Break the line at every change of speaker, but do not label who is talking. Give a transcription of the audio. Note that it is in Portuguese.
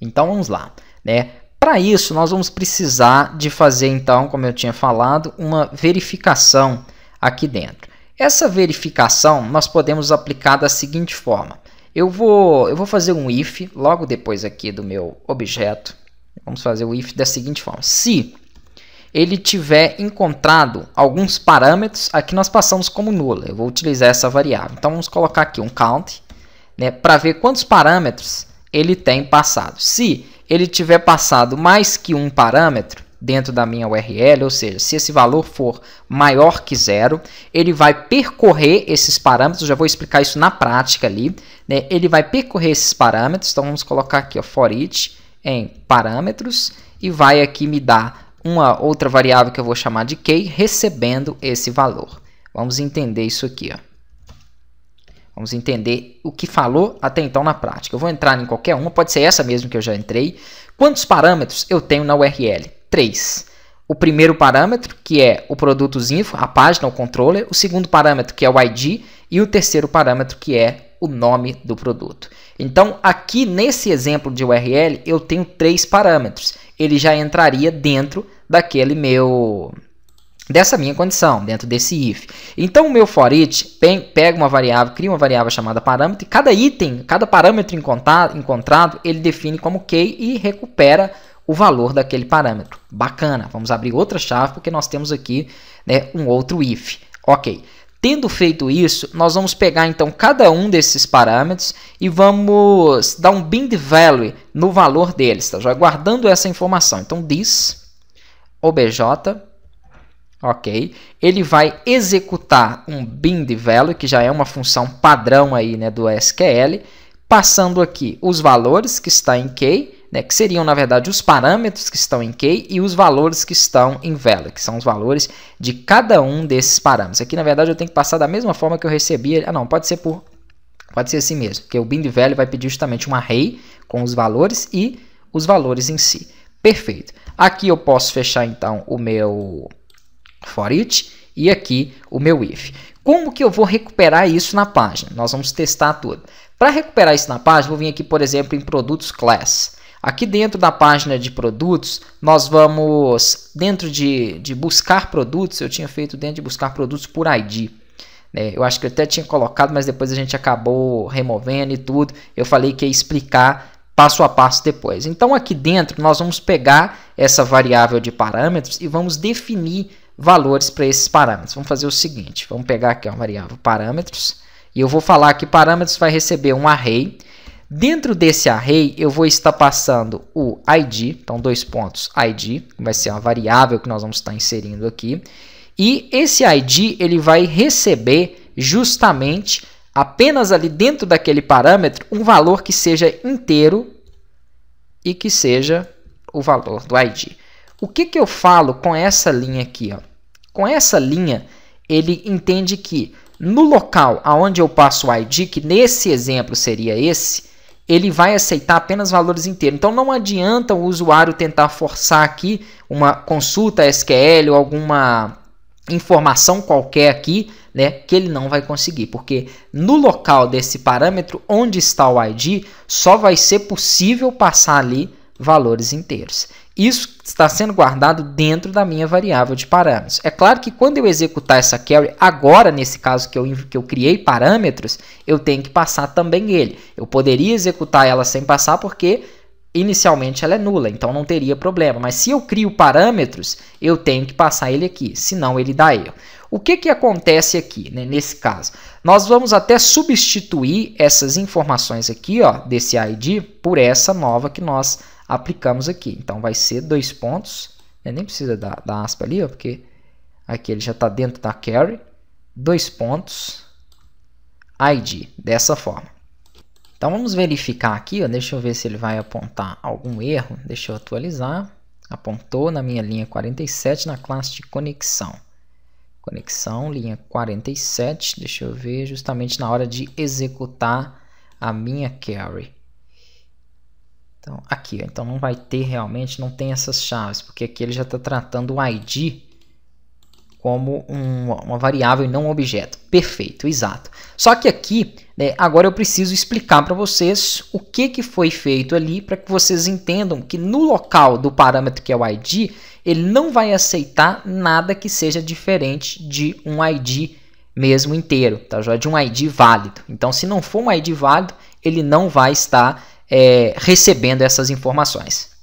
Então vamos lá, né? Para isso nós vamos precisar de fazer então, como eu tinha falado, uma verificação aqui dentro. Essa verificação nós podemos aplicar da seguinte forma. Eu vou, eu vou fazer um if logo depois aqui do meu objeto. Vamos fazer o if da seguinte forma. Se ele tiver encontrado alguns parâmetros, aqui nós passamos como nula. Eu vou utilizar essa variável. Então vamos colocar aqui um count né, para ver quantos parâmetros ele tem passado. Se ele tiver passado mais que um parâmetro dentro da minha URL, ou seja, se esse valor for maior que zero, ele vai percorrer esses parâmetros, já vou explicar isso na prática ali, né? ele vai percorrer esses parâmetros, então vamos colocar aqui ó, for each em parâmetros e vai aqui me dar uma outra variável que eu vou chamar de key recebendo esse valor. Vamos entender isso aqui. Ó. Vamos entender o que falou até então na prática. Eu vou entrar em qualquer uma, pode ser essa mesmo que eu já entrei. Quantos parâmetros eu tenho na URL? Três. O primeiro parâmetro, que é o produtos info, a página, o controller. O segundo parâmetro, que é o ID. E o terceiro parâmetro, que é o nome do produto. Então, aqui nesse exemplo de URL, eu tenho três parâmetros. Ele já entraria dentro daquele meu dessa minha condição, dentro desse if. Então o meu for each pega uma variável, cria uma variável chamada parâmetro e cada item, cada parâmetro encontrado, ele define como key e recupera o valor daquele parâmetro. Bacana, vamos abrir outra chave porque nós temos aqui né, um outro if. Ok, tendo feito isso, nós vamos pegar então cada um desses parâmetros e vamos dar um bind value no valor deles, tá? Já guardando essa informação. Então this obj ok? Ele vai executar um bind value, que já é uma função padrão aí, né, do SQL, passando aqui os valores que está em key, né, que seriam, na verdade, os parâmetros que estão em key e os valores que estão em value, que são os valores de cada um desses parâmetros. Aqui, na verdade, eu tenho que passar da mesma forma que eu recebi. Ah, não, pode ser por pode ser assim mesmo, porque o bind value vai pedir justamente um array com os valores e os valores em si. Perfeito. Aqui eu posso fechar, então, o meu for each e aqui o meu if. Como que eu vou recuperar isso na página? Nós vamos testar tudo. Para recuperar isso na página, vou vir aqui, por exemplo, em produtos class. Aqui dentro da página de produtos, nós vamos, dentro de, de buscar produtos, eu tinha feito dentro de buscar produtos por ID. Né, eu acho que eu até tinha colocado, mas depois a gente acabou removendo e tudo. Eu falei que ia explicar passo a passo depois. Então aqui dentro nós vamos pegar essa variável de parâmetros e vamos definir valores para esses parâmetros. Vamos fazer o seguinte, vamos pegar aqui a variável parâmetros e eu vou falar que parâmetros vai receber um array. Dentro desse array eu vou estar passando o id, então dois pontos id, vai ser uma variável que nós vamos estar inserindo aqui. E esse id ele vai receber justamente apenas ali dentro daquele parâmetro um valor que seja inteiro e que seja o valor do ID. O que, que eu falo com essa linha aqui? Ó? Com essa linha, ele entende que no local aonde eu passo o ID, que nesse exemplo seria esse, ele vai aceitar apenas valores inteiros. Então não adianta o usuário tentar forçar aqui uma consulta SQL ou alguma informação qualquer aqui, né, que ele não vai conseguir, porque no local desse parâmetro onde está o ID, só vai ser possível passar ali valores inteiros. Isso está sendo guardado dentro da minha variável de parâmetros. É claro que quando eu executar essa carry, agora nesse caso que eu, que eu criei parâmetros, eu tenho que passar também ele. Eu poderia executar ela sem passar porque inicialmente ela é nula, então não teria problema. Mas se eu crio parâmetros, eu tenho que passar ele aqui, senão ele dá erro. O que, que acontece aqui, né, nesse caso? Nós vamos até substituir essas informações aqui, ó, desse ID, por essa nova que nós aplicamos aqui. Então vai ser dois pontos, né? nem precisa da, da aspa ali, ó, porque aqui ele já está dentro da carry, dois pontos, id, dessa forma. Então vamos verificar aqui, ó, deixa eu ver se ele vai apontar algum erro, deixa eu atualizar. Apontou na minha linha 47 na classe de conexão. Conexão, linha 47, deixa eu ver, justamente na hora de executar a minha carry. Então, aqui, então não vai ter realmente, não tem essas chaves, porque aqui ele já está tratando o ID como um, uma variável e não um objeto. Perfeito, exato. Só que aqui, né, agora eu preciso explicar para vocês o que, que foi feito ali para que vocês entendam que no local do parâmetro que é o ID, ele não vai aceitar nada que seja diferente de um ID mesmo inteiro, tá? Já de um ID válido. Então, se não for um ID válido, ele não vai estar é, recebendo essas informações.